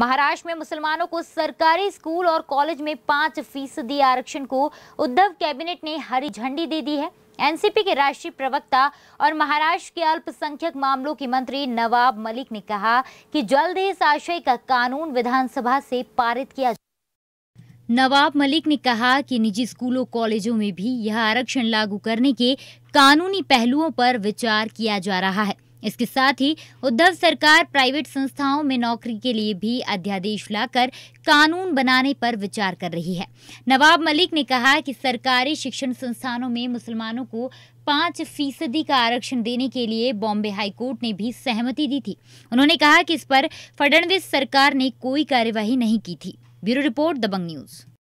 महाराष्ट्र में मुसलमानों को सरकारी स्कूल और कॉलेज में पाँच फीसदी आरक्षण को उद्धव कैबिनेट ने हरी झंडी दे दी है एनसीपी के राष्ट्रीय प्रवक्ता और महाराष्ट्र के अल्पसंख्यक मामलों के मंत्री नवाब मलिक ने कहा कि जल्द ही इस आशय का कानून विधानसभा से पारित किया नवाब मलिक ने कहा कि निजी स्कूलों कॉलेजों में भी यह आरक्षण लागू करने के कानूनी पहलुओं पर विचार किया जा रहा है इसके साथ ही उद्धव सरकार प्राइवेट संस्थाओं में नौकरी के लिए भी अध्यादेश लाकर कानून बनाने पर विचार कर रही है नवाब मलिक ने कहा कि सरकारी शिक्षण संस्थानों में मुसलमानों को पाँच फीसदी का आरक्षण देने के लिए बॉम्बे हाईकोर्ट ने भी सहमति दी थी उन्होंने कहा कि इस पर फडणवीस सरकार ने कोई कार्यवाही नहीं की थी ब्यूरो रिपोर्ट दबंग न्यूज़